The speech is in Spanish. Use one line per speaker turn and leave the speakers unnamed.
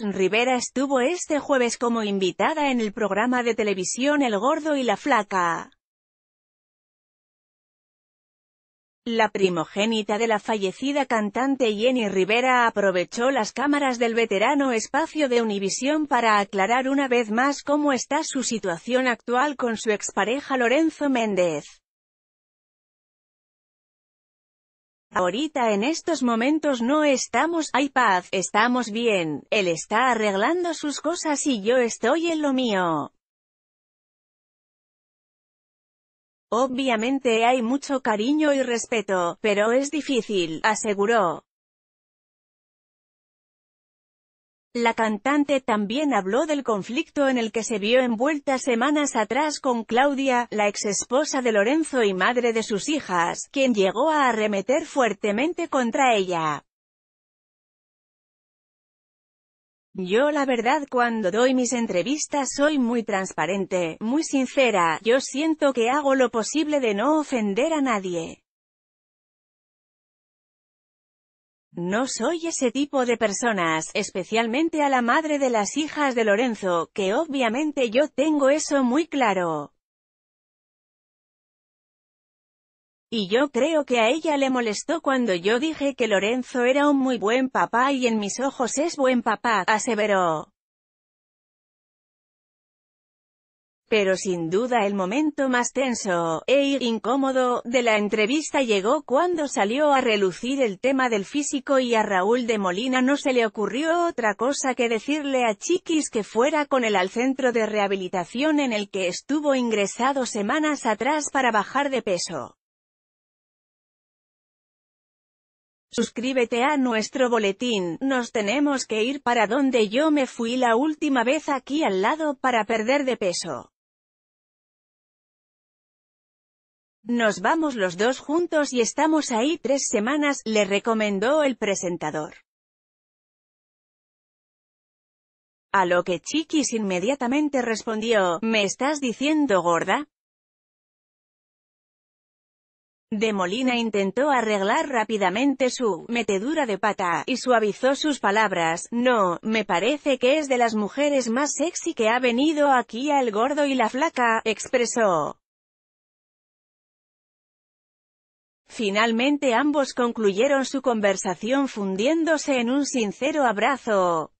Rivera estuvo este jueves como invitada en el programa de televisión El Gordo y la Flaca. La primogénita de la fallecida cantante Jenny Rivera aprovechó las cámaras del veterano espacio de Univisión para aclarar una vez más cómo está su situación actual con su expareja Lorenzo Méndez. Ahorita en estos momentos no estamos, hay paz, estamos bien, él está arreglando sus cosas y yo estoy en lo mío. Obviamente hay mucho cariño y respeto, pero es difícil, aseguró. La cantante también habló del conflicto en el que se vio envuelta semanas atrás con Claudia, la exesposa de Lorenzo y madre de sus hijas, quien llegó a arremeter fuertemente contra ella. Yo la verdad cuando doy mis entrevistas soy muy transparente, muy sincera, yo siento que hago lo posible de no ofender a nadie. No soy ese tipo de personas, especialmente a la madre de las hijas de Lorenzo, que obviamente yo tengo eso muy claro. Y yo creo que a ella le molestó cuando yo dije que Lorenzo era un muy buen papá y en mis ojos es buen papá, aseveró. Pero sin duda el momento más tenso, e incómodo, de la entrevista llegó cuando salió a relucir el tema del físico y a Raúl de Molina no se le ocurrió otra cosa que decirle a Chiquis que fuera con él al centro de rehabilitación en el que estuvo ingresado semanas atrás para bajar de peso. Suscríbete a nuestro boletín, nos tenemos que ir para donde yo me fui la última vez aquí al lado para perder de peso. Nos vamos los dos juntos y estamos ahí tres semanas, le recomendó el presentador. A lo que Chiquis inmediatamente respondió, ¿me estás diciendo gorda? De Molina intentó arreglar rápidamente su metedura de pata, y suavizó sus palabras, no, me parece que es de las mujeres más sexy que ha venido aquí al gordo y la flaca, expresó. Finalmente ambos concluyeron su conversación fundiéndose en un sincero abrazo.